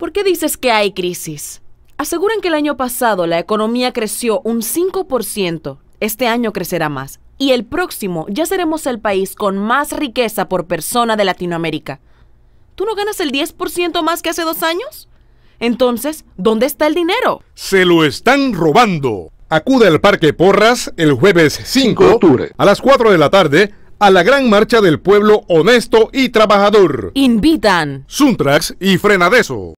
¿Por qué dices que hay crisis? Aseguran que el año pasado la economía creció un 5%, este año crecerá más, y el próximo ya seremos el país con más riqueza por persona de Latinoamérica. ¿Tú no ganas el 10% más que hace dos años? Entonces, ¿dónde está el dinero? Se lo están robando. Acude al Parque Porras el jueves 5 de octubre a las 4 de la tarde a la gran marcha del pueblo honesto y trabajador. Invitan. Suntrax y Frenadeso.